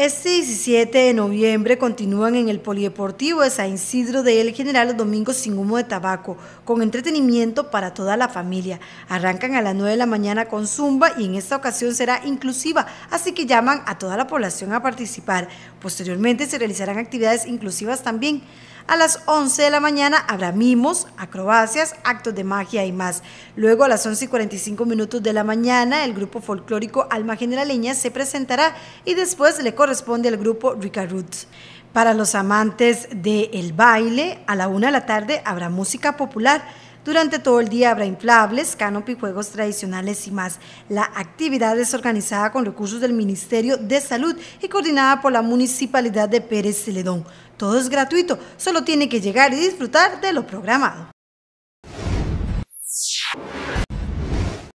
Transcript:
Este 17 de noviembre continúan en el Polideportivo de San Isidro de El General los domingos sin humo de tabaco, con entretenimiento para toda la familia. Arrancan a las 9 de la mañana con Zumba y en esta ocasión será inclusiva, así que llaman a toda la población a participar. Posteriormente se realizarán actividades inclusivas también. A las 11 de la mañana habrá mimos, acrobacias, actos de magia y más. Luego a las 11 y 45 minutos de la mañana el grupo folclórico Alma Leña se presentará y después le corresponde al grupo Rica Roots. Para los amantes del baile, a la una de la tarde habrá música popular. Durante todo el día habrá inflables, canopy, juegos tradicionales y más. La actividad es organizada con recursos del Ministerio de Salud y coordinada por la Municipalidad de Pérez Celedón. Todo es gratuito, solo tiene que llegar y disfrutar de lo programado.